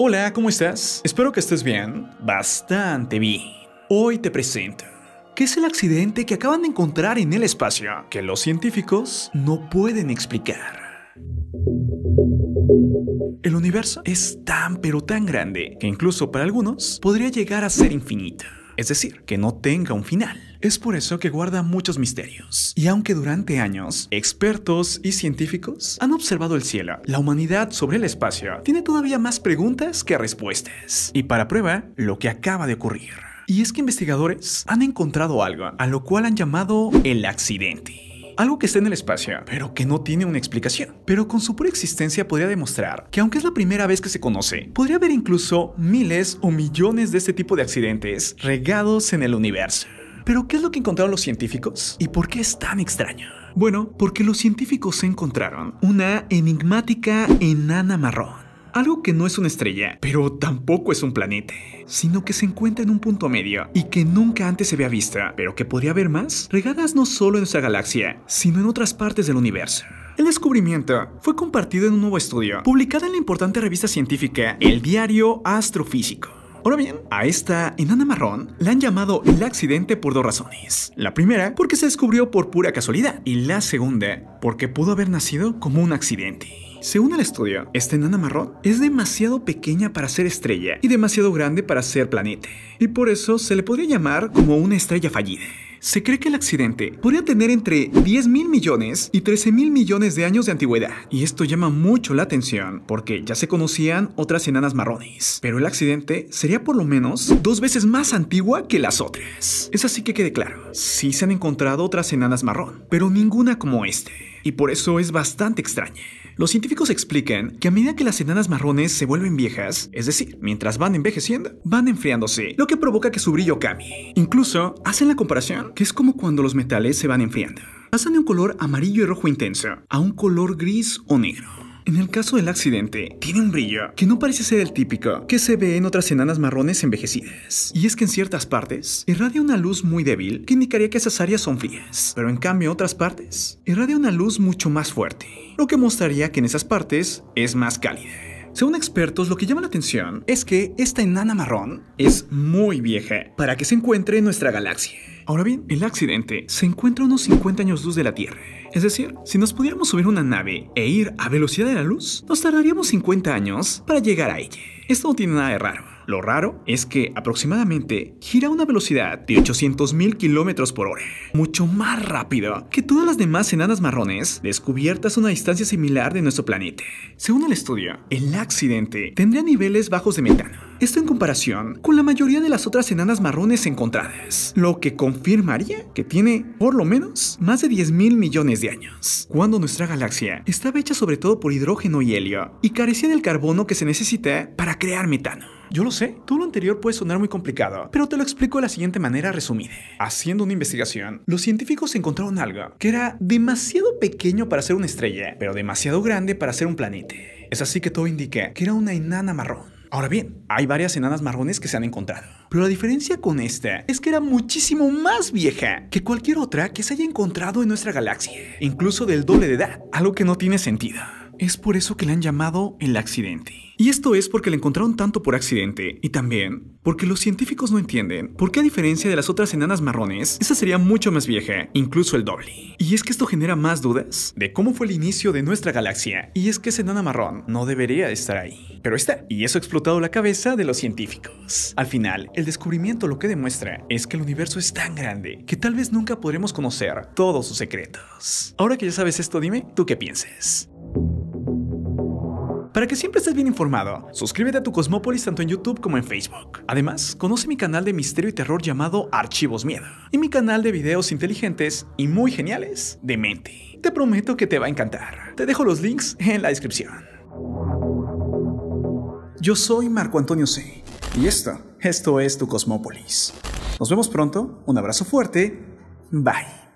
Hola, ¿cómo estás? Espero que estés bien. Bastante bien. Hoy te presento. ¿Qué es el accidente que acaban de encontrar en el espacio que los científicos no pueden explicar? El universo es tan pero tan grande que incluso para algunos podría llegar a ser infinito es decir, que no tenga un final. Es por eso que guarda muchos misterios. Y aunque durante años, expertos y científicos han observado el cielo, la humanidad sobre el espacio tiene todavía más preguntas que respuestas. Y para prueba, lo que acaba de ocurrir. Y es que investigadores han encontrado algo a lo cual han llamado el accidente algo que está en el espacio, pero que no tiene una explicación. Pero con su pura existencia podría demostrar que aunque es la primera vez que se conoce, podría haber incluso miles o millones de este tipo de accidentes regados en el universo. Pero ¿qué es lo que encontraron los científicos? ¿Y por qué es tan extraño? Bueno, porque los científicos encontraron una enigmática enana marrón algo que no es una estrella, pero tampoco es un planeta, sino que se encuentra en un punto medio y que nunca antes se había visto, pero que podría haber más, regadas no solo en nuestra galaxia, sino en otras partes del universo. El descubrimiento fue compartido en un nuevo estudio, publicado en la importante revista científica El Diario Astrofísico. Ahora bien, a esta enana marrón la han llamado el accidente por dos razones. La primera, porque se descubrió por pura casualidad. Y la segunda, porque pudo haber nacido como un accidente. Según el estudio, esta enana marrón es demasiado pequeña para ser estrella y demasiado grande para ser planeta. Y por eso se le podría llamar como una estrella fallida. Se cree que el accidente podría tener entre 10 mil millones y 13 mil millones de años de antigüedad, y esto llama mucho la atención porque ya se conocían otras enanas marrones, pero el accidente sería por lo menos dos veces más antigua que las otras. Es así que quede claro, sí se han encontrado otras enanas marrón, pero ninguna como este y por eso es bastante extraña. Los científicos explican que a medida que las enanas marrones se vuelven viejas, es decir, mientras van envejeciendo, van enfriándose, lo que provoca que su brillo cambie. Incluso hacen la comparación que es como cuando los metales se van enfriando. Pasan de un color amarillo y rojo intenso a un color gris o negro. En el caso del accidente, tiene un brillo que no parece ser el típico que se ve en otras enanas marrones envejecidas. Y es que en ciertas partes irradia una luz muy débil que indicaría que esas áreas son frías, pero en cambio otras partes irradia una luz mucho más fuerte, lo que mostraría que en esas partes es más cálida. Según expertos, lo que llama la atención es que esta enana marrón es muy vieja para que se encuentre en nuestra galaxia. Ahora bien, el accidente se encuentra a unos 50 años luz de la Tierra. Es decir, si nos pudiéramos subir una nave e ir a velocidad de la luz, nos tardaríamos 50 años para llegar a ella. Esto no tiene nada de raro. Lo raro es que aproximadamente gira a una velocidad de 800.000 kilómetros por hora, mucho más rápido que todas las demás enanas marrones descubiertas a una distancia similar de nuestro planeta. Según el estudio, el accidente tendría niveles bajos de metano, esto en comparación con la mayoría de las otras enanas marrones encontradas, lo que confirmaría que tiene por lo menos más de 10 mil millones de años, cuando nuestra galaxia estaba hecha sobre todo por hidrógeno y helio y carecía del carbono que se necesita para crear metano. Yo lo sé, todo lo anterior puede sonar muy complicado, pero te lo explico de la siguiente manera resumida. Haciendo una investigación, los científicos encontraron algo que era demasiado pequeño para ser una estrella, pero demasiado grande para ser un planeta. Es así que todo indica que era una enana marrón. Ahora bien, hay varias enanas marrones que se han encontrado. Pero la diferencia con esta es que era muchísimo más vieja que cualquier otra que se haya encontrado en nuestra galaxia, incluso del doble de edad, algo que no tiene sentido. Es por eso que la han llamado el accidente. Y esto es porque la encontraron tanto por accidente y también porque los científicos no entienden por qué a diferencia de las otras enanas marrones, esa sería mucho más vieja, incluso el doble. Y es que esto genera más dudas de cómo fue el inicio de nuestra galaxia y es que esa enana marrón no debería estar ahí. Pero está, y eso ha explotado la cabeza de los científicos. Al final, el descubrimiento lo que demuestra es que el universo es tan grande que tal vez nunca podremos conocer todos sus secretos. Ahora que ya sabes esto, dime, ¿tú qué piensas? Para que siempre estés bien informado, suscríbete a tu Cosmópolis tanto en YouTube como en Facebook. Además, conoce mi canal de misterio y terror llamado Archivos Miedo y mi canal de videos inteligentes y muy geniales de Mente. Te prometo que te va a encantar. Te dejo los links en la descripción. Yo soy Marco Antonio C. Y esto, esto es tu Cosmópolis. Nos vemos pronto, un abrazo fuerte, bye.